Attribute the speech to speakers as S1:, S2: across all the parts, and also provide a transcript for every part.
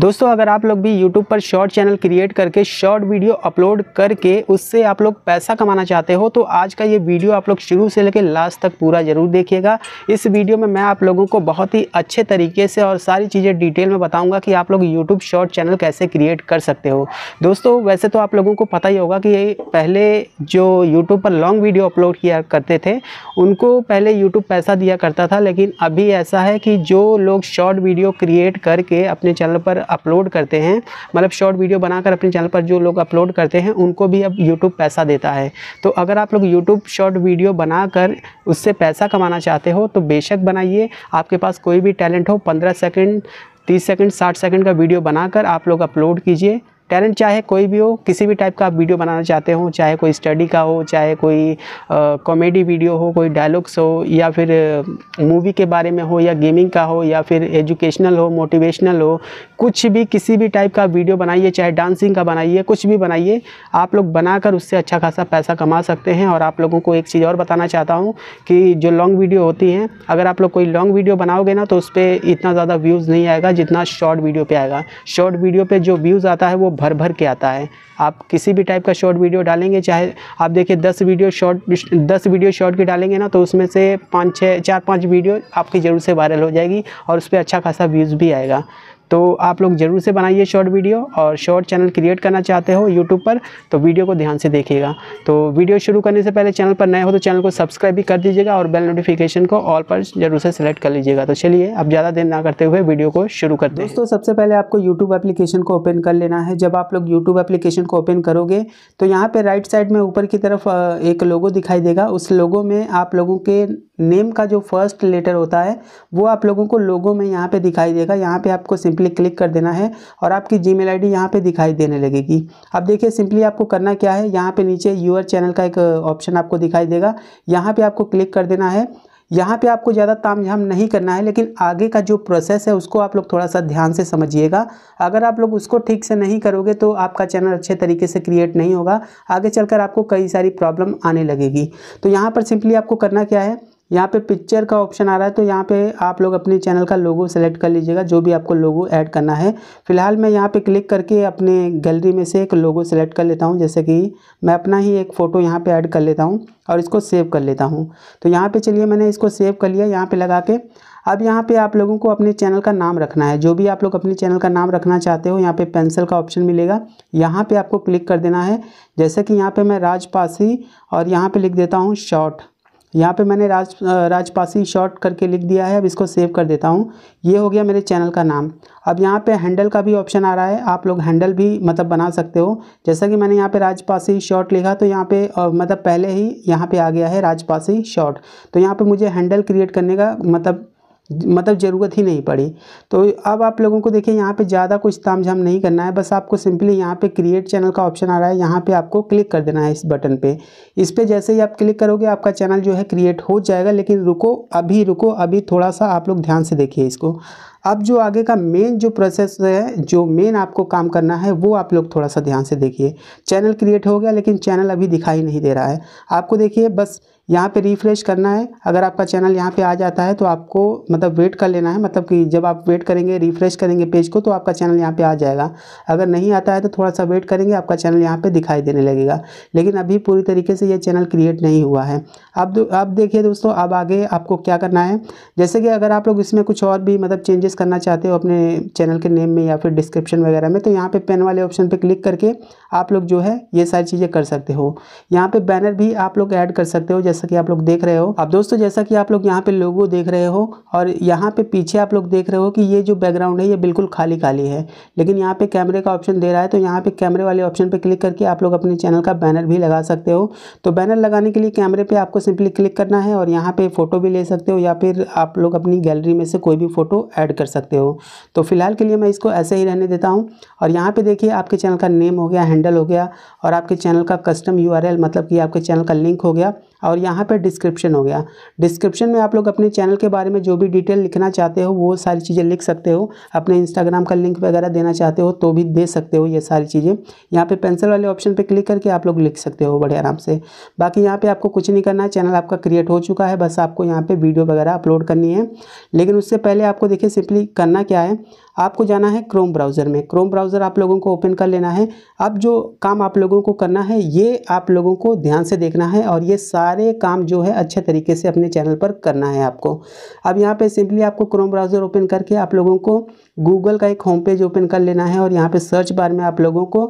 S1: दोस्तों अगर आप लोग भी यूट्यूब पर शॉर्ट चैनल क्रिएट करके शॉर्ट वीडियो अपलोड करके उससे आप लोग पैसा कमाना चाहते हो तो आज का ये वीडियो आप लोग शुरू से लेकर लास्ट तक पूरा ज़रूर देखिएगा इस वीडियो में मैं आप लोगों को बहुत ही अच्छे तरीके से और सारी चीज़ें डिटेल में बताऊँगा कि आप लोग यूट्यूब शॉर्ट चैनल कैसे क्रिएट कर सकते हो दोस्तों वैसे तो आप लोगों को पता ही होगा कि पहले जो यूट्यूब पर लॉन्ग वीडियो अपलोड किया करते थे उनको पहले यूट्यूब पैसा दिया करता था लेकिन अभी ऐसा है कि जो लोग शॉर्ट वीडियो क्रिएट करके अपने चैनल पर अपलोड करते हैं मतलब शॉर्ट वीडियो बनाकर अपने चैनल पर जो लोग अपलोड करते हैं उनको भी अब यूट्यूब पैसा देता है तो अगर आप लोग यूट्यूब शॉर्ट वीडियो बनाकर उससे पैसा कमाना चाहते हो तो बेशक बनाइए आपके पास कोई भी टैलेंट हो पंद्रह सेकेंड तीस सेकेंड साठ सेकेंड का वीडियो बनाकर आप लोग अपलोड कीजिए टैलेंट चाहे कोई भी हो किसी भी टाइप का आप वीडियो बनाना चाहते हो चाहे कोई स्टडी का हो चाहे कोई कॉमेडी वीडियो हो कोई डायलॉग्स हो या फिर मूवी के बारे में हो या गेमिंग का हो या फिर एजुकेशनल हो मोटिवेशनल हो कुछ भी किसी भी टाइप का वीडियो बनाइए चाहे डांसिंग का बनाइए कुछ भी बनाइए आप लोग बनाकर उससे अच्छा खासा पैसा कमा सकते हैं और आप लोगों को एक चीज़ और बताना चाहता हूँ कि जो लॉन्ग वीडियो होती हैं अगर आप लोग कोई लॉन्ग वीडियो बनाओगे ना तो उस पर इतना ज़्यादा व्यूज़ नहीं आएगा जितना शॉर्ट वीडियो पर आएगा शॉर्ट वीडियो पर जो व्यूज़ आता है वो भर भर के आता है आप किसी भी टाइप का शॉर्ट वीडियो डालेंगे चाहे आप देखिए दस वीडियो शॉर्ट दस वीडियो शॉर्ट की डालेंगे ना तो उसमें से पाँच छः चार पाँच वीडियो आपकी ज़रूर से वायरल हो जाएगी और उस पर अच्छा खासा व्यूज़ भी आएगा तो आप लोग ज़रूर से बनाइए शॉर्ट वीडियो और शॉर्ट चैनल क्रिएट करना चाहते हो यूट्यूब पर तो वीडियो को ध्यान से देखिएगा तो वीडियो शुरू करने से पहले चैनल पर नए हो तो चैनल को सब्सक्राइब भी कर दीजिएगा और बेल नोटिफिकेशन को ऑल पर जरूर से सेलेक्ट कर लीजिएगा तो चलिए अब ज़्यादा देर ना करते हुए वीडियो को शुरू करते हैं दोस्तों सबसे पहले आपको यूट्यूब एप्लीकेशन को ओपन कर लेना है जब आप लोग यूट्यूब एप्लीकेशन को ओपन करोगे तो यहाँ पर राइट साइड में ऊपर की तरफ एक लोगो दिखाई देगा उस लोगो में आप लोगों के नेम का जो फर्स्ट लेटर होता है वो आप लोगों को लोगों में यहाँ पर दिखाई देगा यहाँ पर आपको सिंपल सिंपली क्लिक कर देना है और आपकी जी मेल आई यहाँ पर दिखाई देने लगेगी अब देखिए सिंपली आपको करना क्या है यहाँ पर नीचे यूअर चैनल का एक ऑप्शन आपको दिखाई देगा यहाँ पर आपको क्लिक कर देना है यहाँ पे आपको ज़्यादा ताम झाम नहीं करना है लेकिन आगे का जो प्रोसेस है उसको आप लोग थोड़ा सा ध्यान से समझिएगा अगर आप लोग उसको ठीक से नहीं करोगे तो आपका चैनल अच्छे तरीके से क्रिएट नहीं होगा आगे चलकर आपको कई सारी प्रॉब्लम आने लगेगी तो यहाँ पर सिंपली आपको करना क्या है यहाँ पे पिक्चर का ऑप्शन आ रहा है तो यहाँ पे आप लोग अपने चैनल का लोगो सेलेक्ट कर लीजिएगा जो भी आपको लोगो ऐड करना है फिलहाल मैं यहाँ पे क्लिक करके अपने गैलरी में से एक लोगो सेलेक्ट कर लेता हूँ जैसे कि मैं अपना ही एक फ़ोटो यहाँ पे ऐड कर लेता हूँ और इसको सेव कर लेता हूँ तो यहाँ पर चलिए मैंने इसको सेव कर लिया यहाँ पर लगा के अब यहाँ पे आप लोगों को अपने चैनल का नाम रखना है जो भी आप लोग अपने चैनल का नाम रखना चाहते हो यहाँ पे पेंसिल का ऑप्शन मिलेगा यहाँ पे आपको क्लिक कर देना है जैसे कि यहाँ पे मैं राजपासी और यहाँ पे लिख देता हूँ शॉर्ट यहाँ पे मैंने राज राजपासी शॉर्ट करके लिख दिया है अब इसको सेव कर देता हूँ ये हो गया मेरे चैनल का नाम अब यहाँ पे हैंडल का भी ऑप्शन आ रहा है आप लोग हैंडल भी मतलब बना सकते हो जैसा कि मैंने यहाँ पे राजपासी शॉर्ट लिखा तो यहाँ पे मतलब पहले ही यहाँ पे आ गया है राजपासी शॉर्ट तो यहाँ पर मुझे हैंडल क्रिएट करने का मतलब मतलब ज़रूरत ही नहीं पड़ी तो अब आप लोगों को देखिए यहाँ पे ज़्यादा कुछ ताम झाम नहीं करना है बस आपको सिंपली यहाँ पे क्रिएट चैनल का ऑप्शन आ रहा है यहाँ पे आपको क्लिक कर देना है इस बटन पे इस पे जैसे ही आप क्लिक करोगे आपका चैनल जो है क्रिएट हो जाएगा लेकिन रुको अभी रुको अभी थोड़ा सा आप लोग ध्यान से देखिए इसको अब जो आगे का मेन जो प्रोसेस है जो मेन आपको काम करना है वो आप लोग थोड़ा सा ध्यान से देखिए चैनल क्रिएट हो गया लेकिन चैनल अभी दिखाई नहीं दे रहा है आपको देखिए बस यहाँ पे रिफ्रेश करना है अगर आपका चैनल यहाँ पे आ जाता है तो आपको मतलब वेट कर लेना है मतलब कि जब आप वेट करेंगे रिफ्रेश करेंगे पेज को तो आपका चैनल यहाँ पे आ जाएगा अगर नहीं आता है तो थोड़ा सा वेट करेंगे आपका चैनल यहाँ पे दिखाई देने लगेगा लेकिन अभी पूरी तरीके से ये चैनल क्रिएट नहीं हुआ है अब अब देखिए दोस्तों अब आगे आपको क्या करना है जैसे कि अगर आप लोग इसमें कुछ और भी मतलब चेंजेस चेंजेस करना चाहते हो अपने चैनल के नेम में या फिर डिस्क्रिप्शन वगैरह में तो यहाँ पे पेन वाले ऑप्शन पे क्लिक करके आप लोग जो है ये सारी चीज़ें कर सकते हो यहाँ पे बैनर भी आप लोग ऐड कर सकते हो जैसा कि आप लोग देख रहे हो अब दोस्तों जैसा कि आप लोग यहाँ पे लोगो देख रहे हो और यहाँ पे पीछे आप लोग देख रहे हो कि ये जो बैकग्राउंड है ये बिल्कुल खाली खाली है लेकिन यहाँ पे कैमरे का ऑप्शन दे रहा है तो यहाँ पे कैमरे वाले ऑप्शन पर क्लिक करके आप लोग अपने चैनल का बैनर भी लगा सकते हो तो बैनर लगाने के लिए कैमरे पे आपको सिंपली क्लिक करना है और यहाँ पे फ़ोटो भी ले सकते हो या फिर आप लोग अपनी गैलरी में से कोई भी फ़ोटो ऐड कर सकते हो तो फिलहाल के लिए मैं इसको ऐसे ही रहने देता हूँ और यहाँ पे देखिए आपके चैनल का नेम हो गया हैंडल हो गया और आपके चैनल का कस्टम यू मतलब कि आपके चैनल का लिंक हो गया और यहाँ पर डिस्क्रिप्शन हो गया डिस्क्रिप्शन में आप लोग अपने चैनल के बारे में जो भी डिटेल लिखना चाहते हो वो सारी चीज़ें लिख सकते हो अपने इंस्टाग्राम का लिंक वगैरह देना चाहते हो तो भी दे सकते हो ये सारी चीज़ें यहाँ पे पेंसिल वाले ऑप्शन पे क्लिक करके आप लोग लिख सकते हो बड़े आराम से बाकी यहाँ पर आपको कुछ नहीं करना है चैनल आपका क्रिएट हो चुका है बस आपको यहाँ पर वीडियो वगैरह अपलोड करनी है लेकिन उससे पहले आपको देखिए सिंपली करना क्या है आपको जाना है क्रोम ब्राउज़र में क्रोम ब्राउज़र आप लोगों को ओपन कर लेना है अब जो काम आप लोगों को करना है ये आप लोगों को ध्यान से देखना है और ये सारा सारे काम जो है अच्छे तरीके से अपने चैनल पर करना है आपको अब यहाँ पे सिंपली आपको क्रोम ब्राउज़र ओपन करके आप लोगों को गूगल का एक होम पेज ओपन कर लेना है और यहाँ पे सर्च बार में आप लोगों को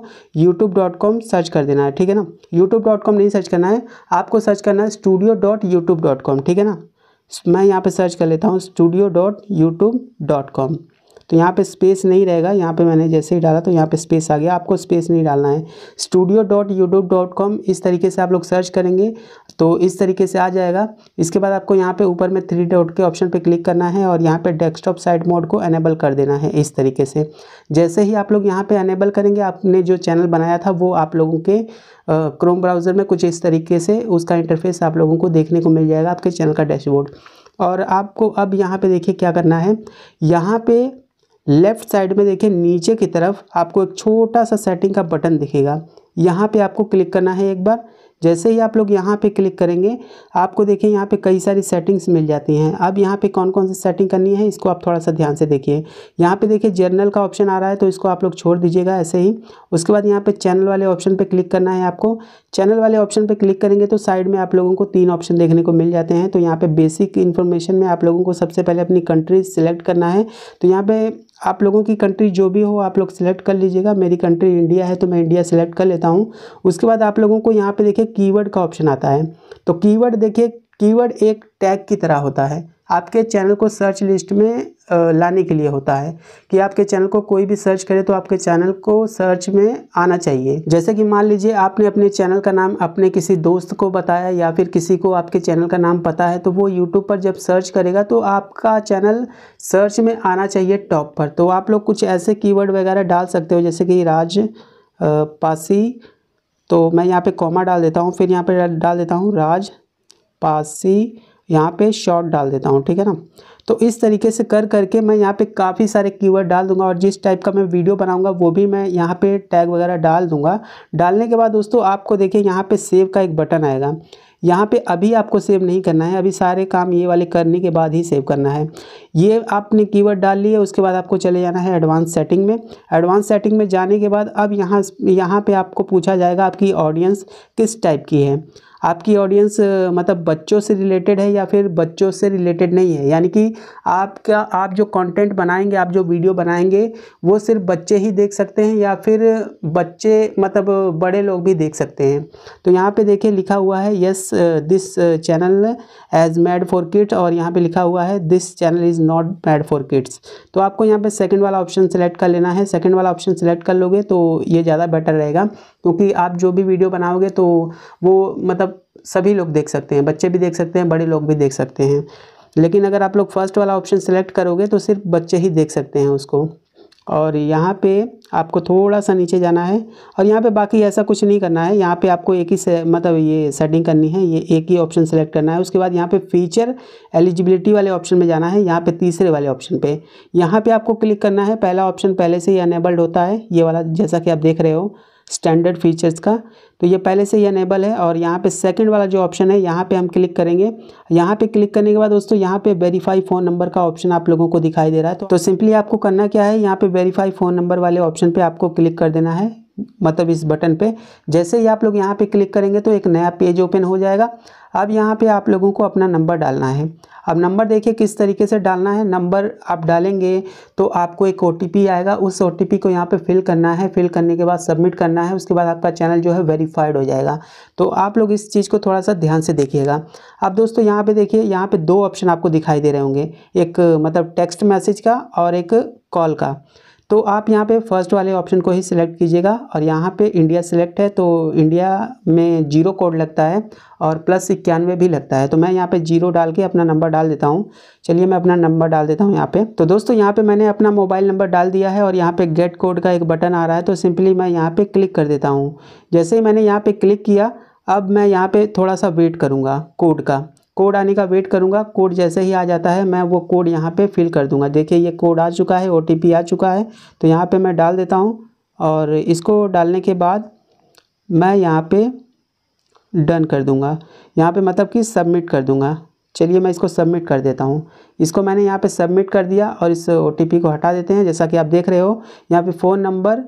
S1: यूट्यूब सर्च कर देना है ठीक है ना यूट्यूब नहीं सर्च करना है आपको सर्च करना है स्टूडियो ठीक है ना मैं यहाँ पर सर्च कर लेता हूँ स्टूडियो तो यहाँ पे स्पेस नहीं रहेगा यहाँ पे मैंने जैसे ही डाला तो यहाँ पे स्पेस आ गया आपको स्पेस नहीं डालना है studio dot YouTube dot com इस तरीके से आप लोग सर्च करेंगे तो इस तरीके से आ जाएगा इसके बाद आपको यहाँ पे ऊपर में थ्री डॉट के ऑप्शन पे क्लिक करना है और यहाँ पे डेस्कटॉप साइड मोड को एनेबल कर देना है इस तरीके से जैसे ही आप लोग यहाँ पे एनेबल करेंगे आपने जो चैनल बनाया था वो आप लोगों के क्रोम ब्राउज़र में कुछ इस तरीके से उसका इंटरफेस आप लोगों को देखने को मिल जाएगा आपके चैनल का डैशबोर्ड और आपको अब यहाँ पर देखिए क्या करना है यहाँ पर लेफ़्ट साइड में देखिए नीचे की तरफ आपको एक छोटा सा सेटिंग का बटन दिखेगा यहाँ पे आपको क्लिक करना है एक बार जैसे ही आप लोग यहाँ पे क्लिक करेंगे आपको देखिए यहाँ पे कई सारी सेटिंग्स मिल जाती हैं अब यहाँ पे कौन कौन सी सेटिंग करनी है इसको आप थोड़ा सा ध्यान से देखिए यहाँ पे देखिए जर्नल का ऑप्शन आ रहा है तो इसको आप लोग छोड़ दीजिएगा ऐसे ही उसके बाद यहाँ पे चैनल वाले ऑप्शन पे क्लिक करना है आपको चैनल वाले ऑप्शन पर क्लिक करेंगे तो साइड में आप लोगों को तीन ऑप्शन देखने को मिल जाते हैं तो यहाँ पर बेसिक इन्फॉर्मेशन में आप लोगों को सबसे पहले अपनी कंट्री सेलेक्ट करना है तो यहाँ पर आप लोगों की कंट्री जो भी हो आप लोग सेलेक्ट कर लीजिएगा मेरी कंट्री इंडिया है तो मैं इंडिया सेलेक्ट कर लेता हूँ उसके बाद आप लोगों को यहाँ पे देखिए कीवर्ड का ऑप्शन आता है तो कीवर्ड देखिए कीवर्ड एक टैग की तरह होता है आपके चैनल को सर्च लिस्ट में लाने के लिए होता है कि आपके चैनल को कोई भी सर्च करे तो आपके चैनल को सर्च में आना चाहिए जैसे कि मान लीजिए आपने अपने चैनल का नाम अपने किसी दोस्त को बताया या फिर किसी को आपके चैनल का नाम पता है तो वो यूट्यूब पर जब सर्च करेगा तो आपका चैनल सर्च में आना चाहिए टॉप पर तो आप लोग कुछ ऐसे कीवर्ड वगैरह डाल सकते हो जैसे कि राज पासी तो मैं यहाँ पर कॉमा डाल देता हूँ फिर यहाँ पर डाल देता हूँ राज पासी यहाँ पे शॉर्ट डाल देता हूँ ठीक है ना तो इस तरीके से कर करके मैं यहाँ पे काफ़ी सारे कीवर्ड डाल दूंगा और जिस टाइप का मैं वीडियो बनाऊंगा वो भी मैं यहाँ पे टैग वगैरह डाल दूंगा डालने के बाद दोस्तों आपको देखिए यहाँ पे सेव का एक बटन आएगा यहाँ पे अभी आपको सेव नहीं करना है अभी सारे काम ये वाले करने के बाद ही सेव करना है ये आपने कीवर्ड डाल लिए उसके बाद आपको चले जाना है एडवांस सेटिंग में एडवांस सेटिंग में जाने के बाद अब यहाँ यहाँ पे आपको पूछा जाएगा आपकी ऑडियंस किस टाइप की है आपकी ऑडियंस मतलब बच्चों से रिलेटेड है या फिर बच्चों से रिलेटेड नहीं है यानी कि आपका आप जो कंटेंट बनाएंगे आप जो वीडियो बनाएंगे वो सिर्फ बच्चे ही देख सकते हैं या फिर बच्चे मतलब बड़े लोग भी देख सकते हैं तो यहाँ पे देखिए लिखा हुआ है yes this channel is made for kids और यहाँ पर लिखा हुआ है this channel is not made for kids तो आपको यहाँ पर सेकेंड वाला ऑप्शन सेलेक्ट कर लेना है सेकेंड वाला ऑप्शन सेलेक्ट कर लोगे तो ये ज़्यादा बेटर रहेगा क्योंकि आप जो भी वीडियो बनाओगे तो वो मतलब सभी लोग देख सकते हैं बच्चे भी देख सकते हैं बड़े लोग भी देख सकते हैं लेकिन अगर आप लोग फर्स्ट वाला ऑप्शन सेलेक्ट करोगे तो सिर्फ बच्चे ही देख सकते हैं उसको और यहाँ पे आपको थोड़ा सा नीचे जाना है और यहाँ पे बाकी ऐसा कुछ नहीं करना है यहाँ पे आपको एक ही से, मतलब ये सेटिंग करनी है ये एक ही ऑप्शन सेलेक्ट करना है उसके बाद यहाँ पे फीचर एलिजिबिलिटी वाले ऑप्शन में जाना है यहाँ पे तीसरे वाले ऑप्शन पे यहाँ पे आपको क्लिक करना है पहला ऑप्शन पहले से ही अनेबल्ड होता है ये वाला जैसा कि आप देख रहे हो स्टैंडर्ड फीचर्स का तो ये पहले से ही अनेबल है और यहाँ पे सेकंड वाला जो ऑप्शन है यहाँ पे हम क्लिक करेंगे यहाँ पे क्लिक करने के बाद दोस्तों यहाँ पे वेरीफाई फ़ोन नंबर का ऑप्शन आप लोगों को दिखाई दे रहा है तो सिंपली आपको करना क्या है यहाँ पे वेरीफाई फ़ोन नंबर वाले ऑप्शन पर आपको क्लिक कर देना है मतलब इस बटन पे जैसे ही आप लोग यहाँ पे क्लिक करेंगे तो एक नया पेज ओपन हो जाएगा अब यहाँ पे आप लोगों को अपना नंबर डालना है अब नंबर देखिए किस तरीके से डालना है नंबर आप डालेंगे तो आपको एक ओ आएगा उस ओ को यहाँ पे फिल करना है फिल करने के बाद सबमिट करना है उसके बाद आपका चैनल जो है वेरीफाइड हो जाएगा तो आप लोग इस चीज़ को थोड़ा सा ध्यान से देखिएगा अब दोस्तों यहाँ पे देखिए यहाँ पे दो ऑप्शन आपको दिखाई दे रहे होंगे एक मतलब टेक्स्ट मैसेज का और एक कॉल का तो आप यहाँ पे फर्स्ट वाले ऑप्शन को ही सिलेक्ट कीजिएगा और यहाँ पे इंडिया सिलेक्ट है तो इंडिया में जीरो कोड लगता है और प्लस इक्यानवे भी लगता है तो मैं यहाँ पे जीरो डाल के अपना नंबर डाल देता हूँ चलिए मैं अपना नंबर डाल देता हूँ यहाँ पे तो दोस्तों यहाँ पे मैंने अपना मोबाइल नंबर डाल दिया है और यहाँ पे गेट कोड का एक बटन आ रहा है तो सिंपली मैं यहाँ पर क्लिक कर देता हूँ जैसे ही मैंने यहाँ पर क्लिक किया अब मैं यहाँ पर थोड़ा सा वेट करूँगा कोड का कोड आने का वेट करूँगा कोड जैसे ही आ जाता है मैं वो कोड यहाँ पे फिल कर दूँगा देखिए ये कोड आ चुका है ओ आ चुका है तो यहाँ पे मैं डाल देता हूँ और इसको डालने के बाद मैं यहाँ पे डन कर दूँगा यहाँ पे मतलब कि सबमिट कर दूँगा चलिए मैं इसको सबमिट कर देता हूँ इसको मैंने यहाँ पर सबमिट कर दिया और इस ओ को हटा देते हैं जैसा कि आप देख रहे हो यहाँ पर phone number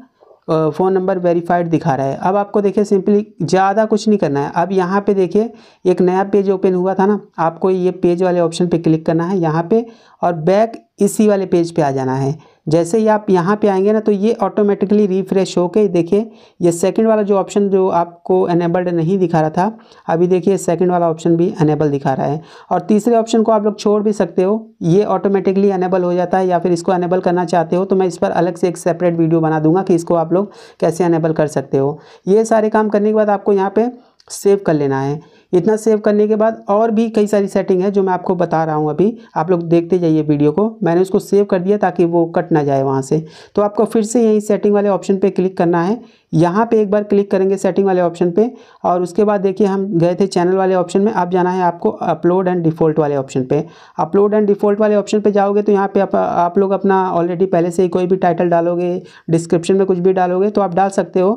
S1: phone number verified दिखा रहा है अब आपको देखिए सिंपली ज़्यादा कुछ नहीं करना है अब यहाँ पे देखिए एक नया पेज ओपन हुआ था ना आपको ये पेज वाले ऑप्शन पे क्लिक करना है यहाँ पे और बैक इसी वाले पेज पे आ जाना है जैसे ही आप यहाँ पे आएंगे ना तो ये ऑटोमेटिकली रिफ्रेश होकर देखिए ये सेकंड वाला जो ऑप्शन जो आपको एनेबल्ड नहीं दिखा रहा था अभी देखिए सेकंड वाला ऑप्शन भी अनेबल दिखा रहा है और तीसरे ऑप्शन को आप लोग छोड़ भी सकते हो ये ऑटोमेटिकली अनेबल हो जाता है या फिर इसको अनेबल करना चाहते हो तो मैं इस पर अलग से एक सेपरेट वीडियो बना दूंगा कि इसको आप लोग कैसे अनेबल कर सकते हो ये सारे काम करने के बाद आपको यहाँ पर सेव कर लेना है इतना सेव करने के बाद और भी कई सारी सेटिंग है जो मैं आपको बता रहा हूँ अभी आप लोग देखते जाइए वीडियो को मैंने उसको सेव कर दिया ताकि वो कट ना जाए वहाँ से तो आपको फिर से यहीं सेटिंग वाले ऑप्शन पर क्लिक करना है यहाँ पे एक बार क्लिक करेंगे सेटिंग वाले ऑप्शन पे और उसके बाद देखिए हम गए थे चैनल वाले ऑप्शन में अब जाना है आपको अपलोड एंड डिफ़ॉल्ट वाले ऑप्शन पे अपलोड एंड डिफ़ॉल्ट वाले ऑप्शन पे जाओगे तो यहाँ पे आप, आप लोग अपना ऑलरेडी पहले से ही कोई भी टाइटल डालोगे डिस्क्रिप्शन में कुछ भी डालोगे तो आप डाल सकते हो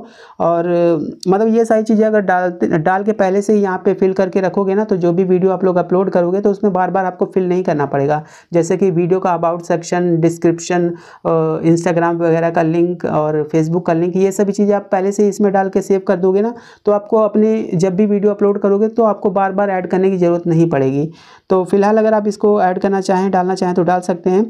S1: और मतलब ये सारी चीज़ें अगर डाल डाल के पहले से ही यहाँ पर फिल करके रखोगे ना तो जो भी वीडियो आप लोग अपलोड करोगे तो उसमें बार बार आपको फिल नहीं करना पड़ेगा जैसे कि वीडियो का अबाउट सेक्शन डिस्क्रिप्शन इंस्टाग्राम वगैरह का लिंक और फेसबुक का लिंक ये सभी चीज़ें आप पहले से इसमें डाल के सेव कर दोगे ना तो आपको अपने जब भी वीडियो अपलोड करोगे तो आपको बार बार ऐड करने की ज़रूरत नहीं पड़ेगी तो फिलहाल अगर आप इसको ऐड करना चाहें डालना चाहें तो डाल सकते हैं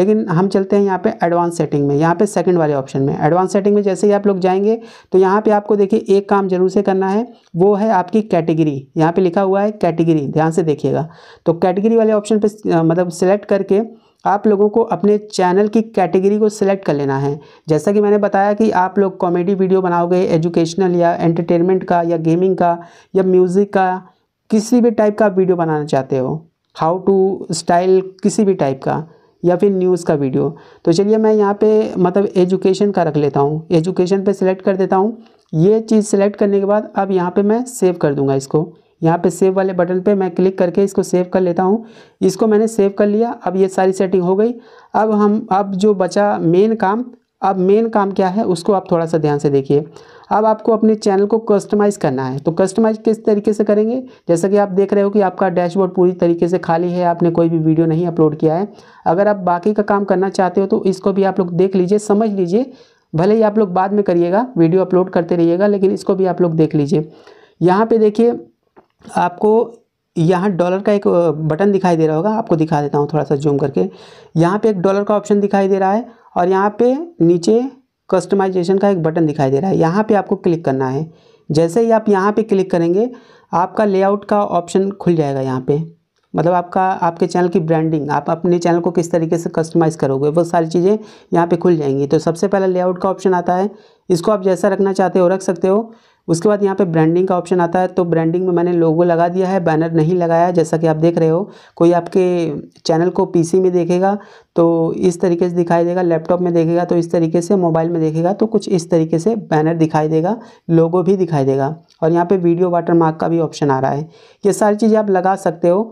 S1: लेकिन हम चलते हैं यहाँ पे एडवांस सेटिंग में यहाँ पे सेकंड वाले ऑप्शन में एडवांस सेटिंग में जैसे ही आप लोग जाएंगे तो यहाँ पे आपको देखिए एक काम जरूर से करना है वो है आपकी कैटेगरी यहाँ पे लिखा हुआ है कैटेगरी ध्यान से देखिएगा तो कैटेगरी वाले ऑप्शन पर मतलब सेलेक्ट करके आप लोगों को अपने चैनल की कैटेगरी को सिलेक्ट कर लेना है जैसा कि मैंने बताया कि आप लोग कॉमेडी वीडियो बनाओगे एजुकेशनल या एंटरटेनमेंट का या गेमिंग का या म्यूज़िक का किसी भी टाइप का वीडियो बनाना चाहते हो हाउ टू स्टाइल किसी भी टाइप का या फिर न्यूज़ का वीडियो तो चलिए मैं यहाँ पे मतलब एजुकेशन का रख लेता हूँ एजुकेशन पे सिलेक्ट कर देता हूँ ये चीज़ सिलेक्ट करने के बाद अब यहाँ पे मैं सेव कर दूँगा इसको यहाँ पे सेव वाले बटन पे मैं क्लिक करके इसको सेव कर लेता हूँ इसको मैंने सेव कर लिया अब ये सारी सेटिंग हो गई अब हम अब जो बचा मेन काम अब मेन काम क्या है उसको आप थोड़ा सा ध्यान से देखिए अब आपको अपने चैनल को कस्टमाइज़ करना है तो कस्टमाइज़ किस तरीके से करेंगे जैसा कि आप देख रहे हो कि आपका डैशबोर्ड पूरी तरीके से खाली है आपने कोई भी वीडियो नहीं अपलोड किया है अगर आप बाकी का काम करना चाहते हो तो इसको भी आप लोग देख लीजिए समझ लीजिए भले ही आप लोग बाद में करिएगा वीडियो अपलोड करते रहिएगा लेकिन इसको भी आप लोग देख लीजिए यहाँ पर देखिए आपको यहाँ डॉलर का एक बटन दिखाई दे रहा होगा आपको दिखा देता हूँ थोड़ा सा जूम करके यहाँ पे एक डॉलर का ऑप्शन दिखाई दे रहा है और यहाँ पे नीचे कस्टमाइजेशन का एक बटन दिखाई दे रहा है यहाँ पे आपको क्लिक करना है जैसे ही आप यहाँ पे क्लिक करेंगे आपका लेआउट का ऑप्शन खुल जाएगा यहाँ पे मतलब आपका आपके चैनल की ब्रांडिंग आप अपने चैनल को किस तरीके से कस्टमाइज़ करोगे वो सारी चीज़ें यहाँ पे खुल जाएंगी तो सबसे पहले लेआउट का ऑप्शन आता है इसको आप जैसा रखना चाहते हो रख सकते हो उसके बाद यहाँ पे ब्रांडिंग का ऑप्शन आता है तो ब्रांडिंग में मैंने लोगो लगा दिया है बैनर नहीं लगाया जैसा कि आप देख रहे हो कोई आपके चैनल को पीसी में देखेगा तो इस तरीके से दिखाई देगा लैपटॉप में देखेगा तो इस तरीके से मोबाइल में देखेगा तो कुछ इस तरीके से बैनर दिखाई देगा लोगो भी दिखाई देगा और यहाँ पर वीडियो वाटर का भी ऑप्शन आ रहा है ये सारी चीज़ें आप लगा सकते हो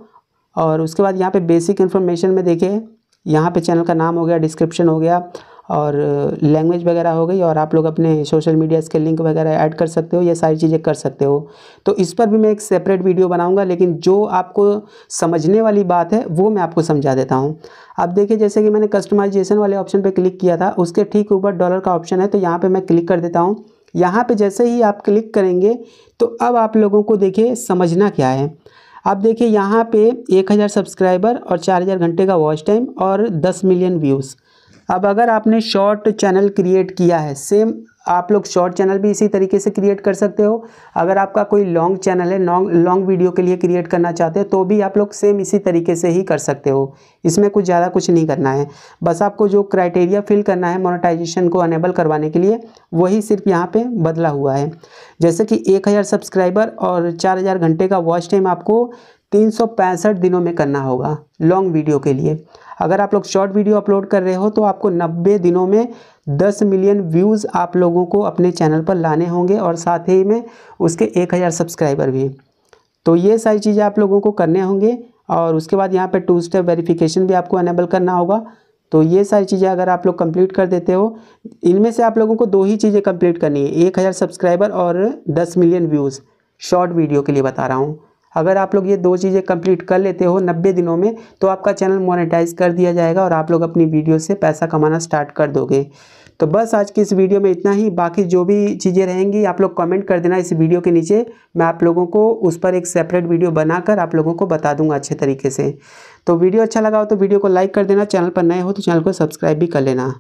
S1: और उसके बाद यहाँ पर बेसिक इन्फॉर्मेशन में देखें यहाँ पे चैनल का नाम हो गया डिस्क्रिप्शन हो गया और लैंग्वेज वगैरह हो गई और आप लोग अपने सोशल मीडिया के लिंक वगैरह ऐड कर सकते हो ये सारी चीज़ें कर सकते हो तो इस पर भी मैं एक सेपरेट वीडियो बनाऊंगा लेकिन जो आपको समझने वाली बात है वो मैं आपको समझा देता हूँ अब देखिए जैसे कि मैंने कस्टमाइजेशन वाले ऑप्शन पर क्लिक किया था उसके ठीक ऊपर डॉलर का ऑप्शन है तो यहाँ पर मैं क्लिक कर देता हूँ यहाँ पर जैसे ही आप क्लिक करेंगे तो अब आप लोगों को देखिए समझना क्या है अब देखिए यहाँ पे 1000 सब्सक्राइबर और 4000 घंटे का वॉच टाइम और 10 मिलियन व्यूज़ अब अगर आपने शॉर्ट चैनल क्रिएट किया है सेम आप लोग शॉर्ट चैनल भी इसी तरीके से क्रिएट कर सकते हो अगर आपका कोई लॉन्ग चैनल है लॉन्ग लॉन्ग वीडियो के लिए क्रिएट करना चाहते हो तो भी आप लोग सेम इसी तरीके से ही कर सकते हो इसमें कुछ ज़्यादा कुछ नहीं करना है बस आपको जो क्राइटेरिया फिल करना है मोनेटाइजेशन को अनेबल करवाने के लिए वही सिर्फ यहाँ पर बदला हुआ है जैसे कि एक हज़ार सब्सक्राइबर और चार हज़ार घंटे का वॉच टाइम आपको तीन दिनों में करना होगा लॉन्ग वीडियो के लिए अगर आप लोग शॉर्ट वीडियो अपलोड कर रहे हो तो आपको नब्बे दिनों में दस मिलियन व्यूज़ आप लोगों को अपने चैनल पर लाने होंगे और साथ ही में उसके एक हज़ार सब्सक्राइबर भी तो ये सारी चीज़ें आप लोगों को करने होंगे और उसके बाद यहाँ पर टू स्टेप वेरिफिकेशन भी आपको अनेबल करना होगा तो ये सारी चीज़ें अगर आप लोग कंप्लीट कर देते हो इनमें से आप लोगों को दो ही चीज़ें कंप्लीट करनी है एक हज़ार सब्सक्राइबर और दस मिलियन व्यूज़ शॉर्ट वीडियो के लिए बता रहा हूँ अगर आप लोग ये दो चीज़ें कंप्लीट कर लेते हो नब्बे दिनों में तो आपका चैनल मोनेटाइज कर दिया जाएगा और आप लोग अपनी वीडियो से पैसा कमाना स्टार्ट कर दोगे तो बस आज की इस वीडियो में इतना ही बाकी जो भी चीज़ें रहेंगी आप लोग कमेंट कर देना इस वीडियो के नीचे मैं आप लोगों को उस पर एक सेपरेट वीडियो बनाकर आप लोगों को बता दूंगा अच्छे तरीके से तो वीडियो अच्छा लगा हो तो वीडियो को लाइक कर देना चैनल पर नए हो तो चैनल को सब्सक्राइब भी कर लेना